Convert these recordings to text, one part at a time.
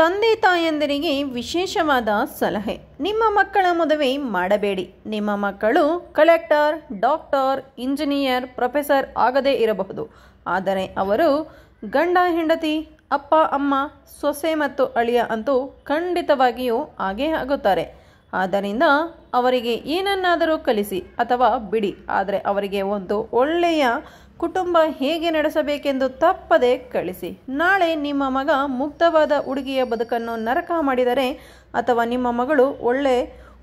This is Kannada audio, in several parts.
ತಂದೆ ತಾಯಂದಿರಿಗೆ ವಿಶೇಷವಾದ ಸಲಹೆ ನಿಮ್ಮ ಮಕ್ಕಳ ಮದುವೆ ಮಾಡಬೇಡಿ ನಿಮ್ಮ ಮಕ್ಕಳು ಕಲೆಕ್ಟರ್ ಡಾಕ್ಟರ್ ಇಂಜಿನಿಯರ್ ಪ್ರೊಫೆಸರ್ ಆಗದೇ ಇರಬಹುದು ಆದರೆ ಅವರು ಗಂಡ ಹೆಂಡತಿ ಅಪ್ಪ ಅಮ್ಮ ಸೊಸೆ ಮತ್ತು ಅಳಿಯ ಅಂತೂ ಖಂಡಿತವಾಗಿಯೂ ಹಾಗೇ ಆಗುತ್ತಾರೆ ಆದ್ದರಿಂದ ಅವರಿಗೆ ಏನನ್ನಾದರೂ ಕಲಿಸಿ ಅಥವಾ ಬಿಡಿ ಆದರೆ ಅವರಿಗೆ ಒಂದು ಒಳ್ಳೆಯ ಕುಟುಂಬ ಹೇಗೆ ನಡೆಸಬೇಕೆಂದು ತಪ್ಪದೆ ಕಳಿಸಿ ನಾಳೆ ನಿಮ್ಮ ಮಗ ಮುಕ್ತವಾದ ಹುಡುಗಿಯ ಬದುಕನ್ನು ನರಕ ಮಾಡಿದರೆ ಅಥವಾ ನಿಮ್ಮ ಮಗಳು ಒಳ್ಳೆ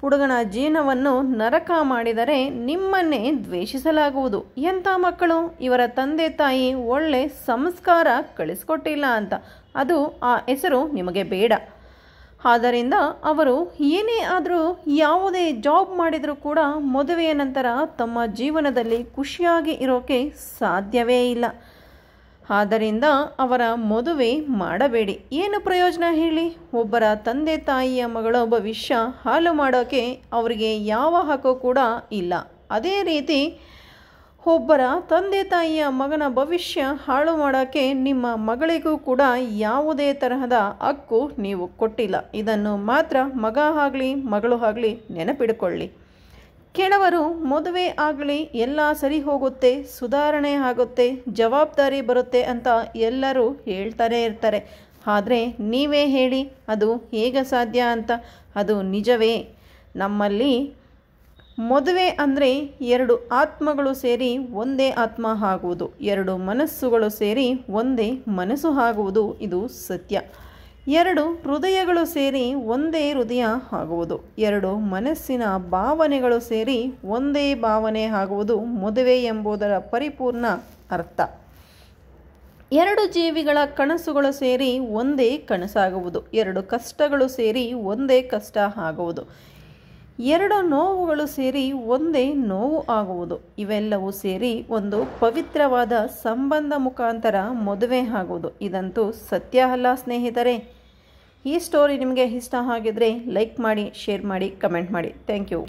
ಹುಡುಗನ ಜೀವನವನ್ನು ನರಕ ಮಾಡಿದರೆ ನಿಮ್ಮನ್ನೇ ದ್ವೇಷಿಸಲಾಗುವುದು ಎಂಥ ಮಕ್ಕಳು ಇವರ ತಂದೆ ತಾಯಿ ಒಳ್ಳೆ ಸಂಸ್ಕಾರ ಕಳಿಸ್ಕೊಟ್ಟಿಲ್ಲ ಅಂತ ಅದು ಆ ಹೆಸರು ನಿಮಗೆ ಬೇಡ ಆದ್ದರಿಂದ ಅವರು ಏನೇ ಆದರೂ ಯಾವುದೇ ಜಾಬ್ ಮಾಡಿದರೂ ಕೂಡ ಮದುವೆಯ ನಂತರ ತಮ್ಮ ಜೀವನದಲ್ಲಿ ಖುಷಿಯಾಗಿ ಇರೋಕೆ ಸಾಧ್ಯವೇ ಇಲ್ಲ ಆದ್ದರಿಂದ ಅವರ ಮದುವೆ ಮಾಡಬೇಡಿ ಏನು ಪ್ರಯೋಜನ ಹೇಳಿ ಒಬ್ಬರ ತಂದೆ ತಾಯಿಯ ಮಗಳ ಭವಿಷ್ಯ ಹಾಳು ಮಾಡೋಕ್ಕೆ ಅವರಿಗೆ ಯಾವ ಹಕ್ಕು ಕೂಡ ಇಲ್ಲ ಅದೇ ರೀತಿ ಒಬ್ಬರ ತಂದೆ ತಾಯಿಯ ಮಗನ ಭವಿಷ್ಯ ಹಾಳು ಮಾಡೋಕ್ಕೆ ನಿಮ್ಮ ಮಗಳಿಗೂ ಕೂಡ ಯಾವುದೇ ತರಹದ ಹಕ್ಕು ನೀವು ಕೊಟ್ಟಿಲ್ಲ ಇದನ್ನು ಮಾತ್ರ ಮಗ ಆಗಲಿ ಮಗಳು ಆಗಲಿ ನೆನಪಿಡ್ಕೊಳ್ಳಿ ಕೆಲವರು ಮದುವೆ ಆಗಲಿ ಎಲ್ಲ ಸರಿ ಹೋಗುತ್ತೆ ಸುಧಾರಣೆ ಆಗುತ್ತೆ ಜವಾಬ್ದಾರಿ ಬರುತ್ತೆ ಅಂತ ಎಲ್ಲರೂ ಹೇಳ್ತಾನೆ ಇರ್ತಾರೆ ಆದರೆ ನೀವೇ ಹೇಳಿ ಅದು ಹೇಗೆ ಸಾಧ್ಯ ಅಂತ ಅದು ನಿಜವೇ ನಮ್ಮಲ್ಲಿ ಮದುವೆ ಅಂದರೆ ಎರಡು ಆತ್ಮಗಳು ಸೇರಿ ಒಂದೇ ಆತ್ಮ ಆಗುವುದು ಎರಡು ಮನಸ್ಸುಗಳು ಸೇರಿ ಒಂದೇ ಮನಸ್ಸು ಆಗುವುದು ಇದು ಸತ್ಯ ಎರಡು ಹೃದಯಗಳು ಸೇರಿ ಒಂದೇ ಹೃದಯ ಆಗುವುದು ಎರಡು ಮನಸ್ಸಿನ ಭಾವನೆಗಳು ಸೇರಿ ಒಂದೇ ಭಾವನೆ ಆಗುವುದು ಮದುವೆ ಎಂಬುದರ ಪರಿಪೂರ್ಣ ಅರ್ಥ ಎರಡು ಜೀವಿಗಳ ಕನಸುಗಳು ಸೇರಿ ಒಂದೇ ಕನಸಾಗುವುದು ಎರಡು ಕಷ್ಟಗಳು ಸೇರಿ ಒಂದೇ ಕಷ್ಟ ಆಗುವುದು ಎರಡು ನೋವುಗಳು ಸೇರಿ ಒಂದೇ ನೋವು ಆಗುವುದು ಇವೆಲ್ಲವೂ ಸೇರಿ ಒಂದು ಪವಿತ್ರವಾದ ಸಂಬಂಧ ಮುಖಾಂತರ ಮದುವೆ ಆಗುವುದು ಇದಂತೂ ಸತ್ಯ ಅಲ್ಲ ಸ್ನೇಹಿತರೆ ಈ ಸ್ಟೋರಿ ನಿಮಗೆ ಇಷ್ಟ ಆಗಿದ್ರೆ ಲೈಕ್ ಮಾಡಿ ಶೇರ್ ಮಾಡಿ ಕಮೆಂಟ್ ಮಾಡಿ ಥ್ಯಾಂಕ್ ಯು